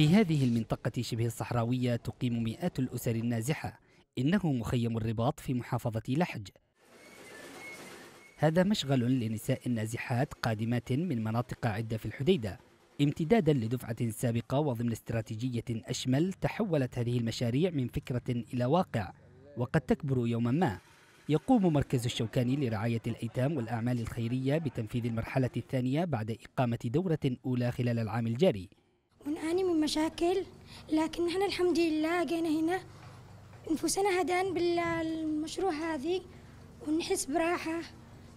في هذه المنطقة شبه الصحراوية تقيم مئات الأسر النازحة إنه مخيم الرباط في محافظة لحج هذا مشغل لنساء نازحات قادمات من مناطق عدة في الحديدة امتدادا لدفعة سابقة وضمن استراتيجية أشمل تحولت هذه المشاريع من فكرة إلى واقع وقد تكبر يوما ما يقوم مركز الشوكاني لرعاية الأيتام والأعمال الخيرية بتنفيذ المرحلة الثانية بعد إقامة دورة أولى خلال العام الجاري مشاكل لكن احنا الحمد لله جينا هنا انفسنا هدان بالمشروع هذه ونحس براحة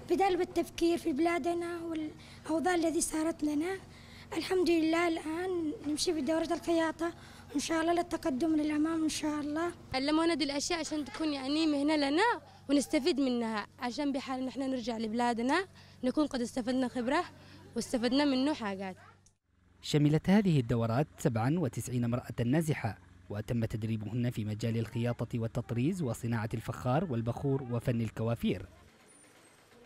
بدل بالتفكير في بلادنا والأوضاع الذي صارت لنا الحمد لله الآن نمشي بدورة الخياطة وإن شاء الله للتقدم للأمام إن شاء الله علمونا دي الأشياء عشان تكون يعني مهنة لنا ونستفيد منها عشان بحال نحن نرجع لبلادنا نكون قد استفدنا خبرة واستفدنا منه حاجات شملت هذه الدورات 97 امرأة نازحة وتم تدريبهن في مجال الخياطة والتطريز وصناعة الفخار والبخور وفن الكوافير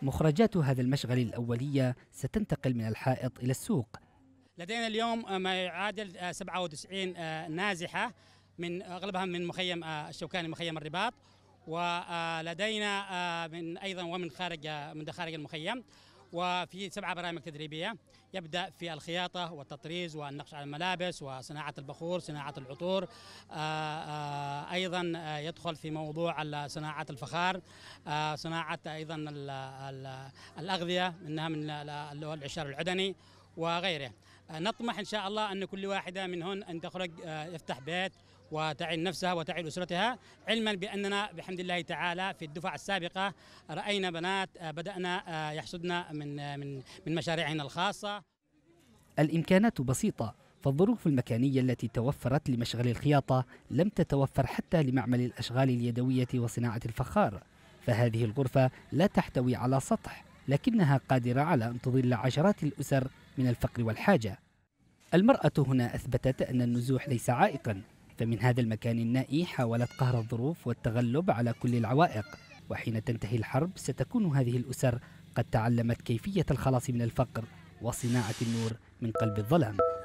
مخرجات هذا المشغل الأولية ستنتقل من الحائط إلى السوق لدينا اليوم آه، ما يعادل 97 آه، آه، نازحة من أغلبها من مخيم الشوكاني مخيم الرباط ولدينا من أيضا ومن خارج من خارج المخيم وفي سبعة برامج تدريبية يبدأ في الخياطة والتطريز والنقش على الملابس وصناعة البخور صناعة العطور آه، آه، أيضا آه، يدخل في موضوع صناعة الفخار صناعة أيضا الأغذية منها من العشار العدني وغيره نطمح إن شاء الله أن كل واحدة منهن أن تخرج يفتح بيت وتعي نفسها وتعي أسرتها علما بأننا بحمد الله تعالى في الدفع السابقة رأينا بنات آه، بدأنا آه، يحصدن من, آه، من, من مشاريعنا الخاصة الإمكانات بسيطة فالظروف المكانية التي توفرت لمشغل الخياطة لم تتوفر حتى لمعمل الأشغال اليدوية وصناعة الفخار فهذه الغرفة لا تحتوي على سطح لكنها قادرة على أن تظل عشرات الأسر من الفقر والحاجة المرأة هنا أثبتت أن النزوح ليس عائقا فمن هذا المكان النائي حاولت قهر الظروف والتغلب على كل العوائق وحين تنتهي الحرب ستكون هذه الأسر قد تعلمت كيفية الخلاص من الفقر وصناعة النور من قلب الظلام